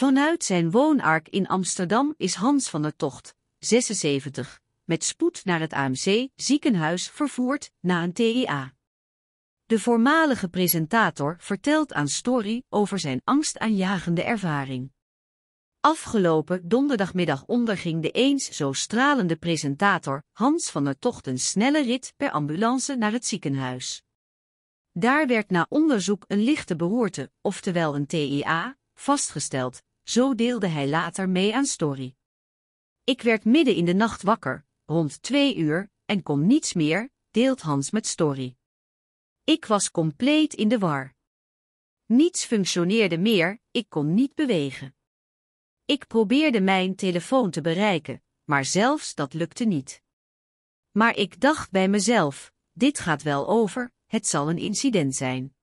Vanuit zijn woonark in Amsterdam is Hans van der Tocht, 76, met spoed naar het AMC ziekenhuis vervoerd na een TIA. De voormalige presentator vertelt aan Story over zijn angstaanjagende ervaring. Afgelopen donderdagmiddag onderging de eens zo stralende presentator Hans van der Tocht een snelle rit per ambulance naar het ziekenhuis. Daar werd na onderzoek een lichte beroerte, oftewel een TIA, vastgesteld, zo deelde hij later mee aan Story. Ik werd midden in de nacht wakker, rond twee uur, en kon niets meer, deelt Hans met Story. Ik was compleet in de war. Niets functioneerde meer, ik kon niet bewegen. Ik probeerde mijn telefoon te bereiken, maar zelfs dat lukte niet. Maar ik dacht bij mezelf, dit gaat wel over, het zal een incident zijn.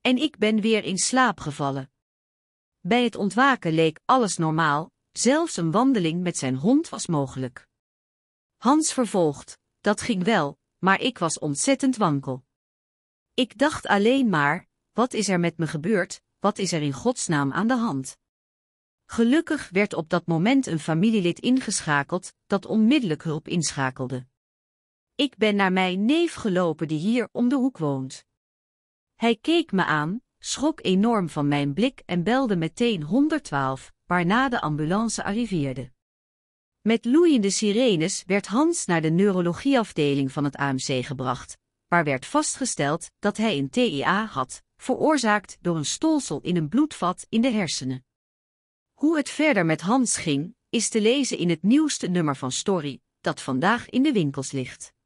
En ik ben weer in slaap gevallen, bij het ontwaken leek alles normaal, zelfs een wandeling met zijn hond was mogelijk. Hans vervolgt, dat ging wel, maar ik was ontzettend wankel. Ik dacht alleen maar, wat is er met me gebeurd, wat is er in godsnaam aan de hand? Gelukkig werd op dat moment een familielid ingeschakeld, dat onmiddellijk hulp inschakelde. Ik ben naar mijn neef gelopen die hier om de hoek woont. Hij keek me aan, schrok enorm van mijn blik en belde meteen 112, waarna de ambulance arriveerde. Met loeiende sirenes werd Hans naar de neurologieafdeling van het AMC gebracht, waar werd vastgesteld dat hij een TIA had, veroorzaakt door een stolsel in een bloedvat in de hersenen. Hoe het verder met Hans ging, is te lezen in het nieuwste nummer van Story, dat vandaag in de winkels ligt.